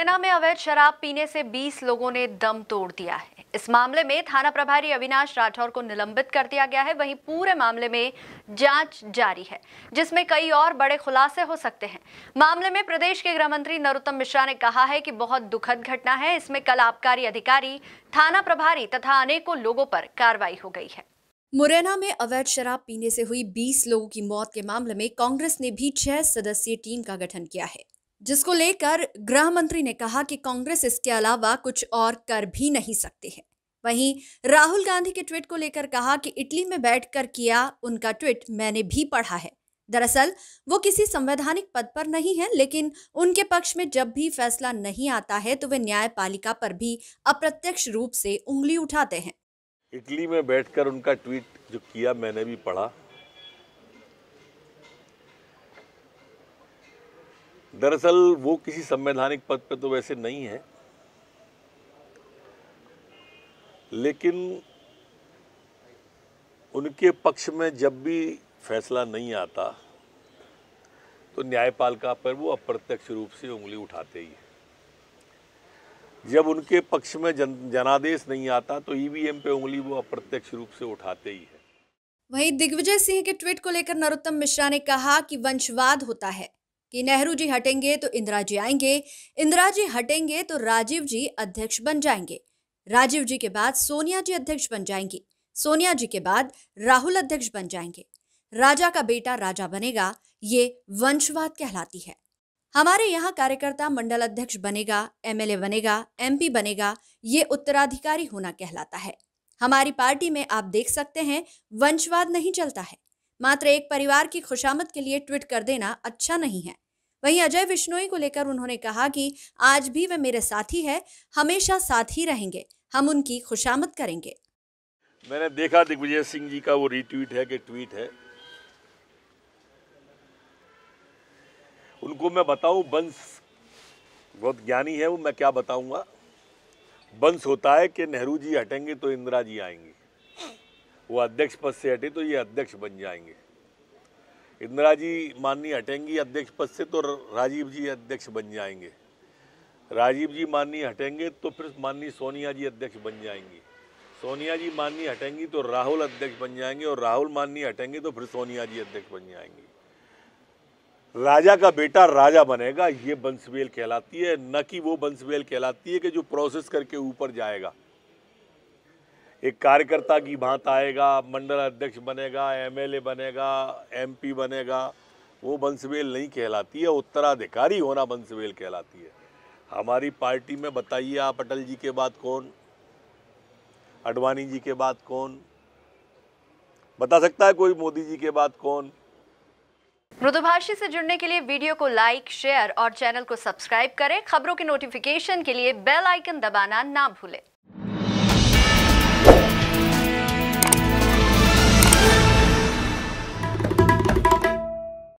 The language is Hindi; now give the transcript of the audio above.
मुरैना में अवैध शराब पीने से 20 लोगों ने दम तोड़ दिया है इस मामले में थाना प्रभारी अविनाश राठौर को निलंबित कर दिया गया है वहीं पूरे मामले में जांच जारी है जिसमें कई और बड़े खुलासे हो सकते हैं मामले में प्रदेश के गृह मंत्री नरोत्तम मिश्रा ने कहा है कि बहुत दुखद घटना है इसमें कल आबकारी अधिकारी थाना प्रभारी तथा अनेकों लोगों पर कार्रवाई हो गई है मुरैना में अवैध शराब पीने से हुई 20 लोगों की मौत के मामले में कांग्रेस ने भी छह सदस्यीय टीम का गठन किया है जिसको लेकर गृह मंत्री ने कहा कि कांग्रेस इसके अलावा कुछ और कर भी नहीं सकती है वहीं राहुल गांधी के ट्वीट को लेकर कहा कि इटली में बैठकर किया उनका ट्वीट मैंने भी पढ़ा है दरअसल वो किसी संवैधानिक पद पर नहीं है लेकिन उनके पक्ष में जब भी फैसला नहीं आता है तो वे न्यायपालिका पर भी अप्रत्यक्ष रूप से उंगली उठाते हैं इटली में बैठकर उनका ट्वीट जो किया मैंने भी पढ़ा दरअसल वो किसी संवैधानिक पद पर तो वैसे नहीं है लेकिन उनके पक्ष में जब भी फैसला नहीं आता तो न्यायपालिका पर वो अप्रत्यक्ष रूप से उंगली उठाते ही है जब उनके पक्ष में जन जनादेश नहीं आता तो ईवीएम e पे उंगली वो अप्रत्यक्ष रूप से उठाते ही है वहीं दिग्विजय सिंह के ट्वीट को लेकर नरोत्तम मिश्रा ने कहा कि वंशवाद होता है कि नेहरू जी हटेंगे तो इंदिरा जी आएंगे इंदिरा जी हटेंगे तो राजीव जी अध्यक्ष बन जाएंगे राजीव जी के बाद सोनिया जी अध्यक्ष बन जाएंगी सोनिया जी के बाद राहुल अध्यक्ष बन जाएंगे राजा का बेटा राजा बनेगा ये वंशवाद कहलाती है हमारे यहाँ कार्यकर्ता मंडल अध्यक्ष बनेगा एमएलए बनेगा एमपी बनेगा ये उत्तराधिकारी होना कहलाता है हमारी पार्टी में आप देख सकते हैं वंशवाद नहीं चलता है मात्र एक परिवार की खुशामद के लिए ट्वीट कर देना अच्छा नहीं है वहीं अजय विश्नोई को लेकर उन्होंने कहा कि आज भी वे मेरे साथी है हमेशा साथ ही रहेंगे हम उनकी खुशामद करेंगे मैंने देखा दिग्विजय सिंह जी का वो रीट्वीट है कि ट्वीट है उनको मैं बताऊं बंस बहुत ज्ञानी है वो मैं क्या बताऊंगा बंस होता है कि नेहरू जी हटेंगे तो इंदिरा जी आएंगी वो अध्यक्ष पद से हटे तो ये अध्यक्ष बन जाएंगे इंदिरा जी माननीय हटेंगी अध्यक्ष पद से तो राजीव जी अध्यक्ष बन जाएंगे राजीव जी माननीय हटेंगे तो फिर माननीय सोनिया जी अध्यक्ष बन जाएंगी सोनिया जी माननीय हटेंगी तो राहुल अध्यक्ष बन जाएंगे और राहुल माननीय हटेंगे तो फिर सोनिया जी अध्यक्ष बन जाएंगी राजा का बेटा राजा बनेगा ये बंसवेल कहलाती है न कि वो बंसवेल कहलाती है कि जो प्रोसेस करके ऊपर जाएगा एक कार्यकर्ता की भांत आएगा मंडल अध्यक्ष बनेगा एमएलए बनेगा एमपी बनेगा वो बंसवेल नहीं कहलाती है उत्तराधिकारी होना बंसवेल कहलाती है हमारी पार्टी में बताइए आप अटल जी के बाद कौन अडवाणी जी के बाद कौन बता सकता है कोई मोदी जी के बाद कौन मृदुभाषी से जुड़ने के लिए वीडियो को लाइक शेयर और चैनल को सब्सक्राइब करें खबरों के नोटिफिकेशन के लिए बेल आइकन दबाना ना भूलें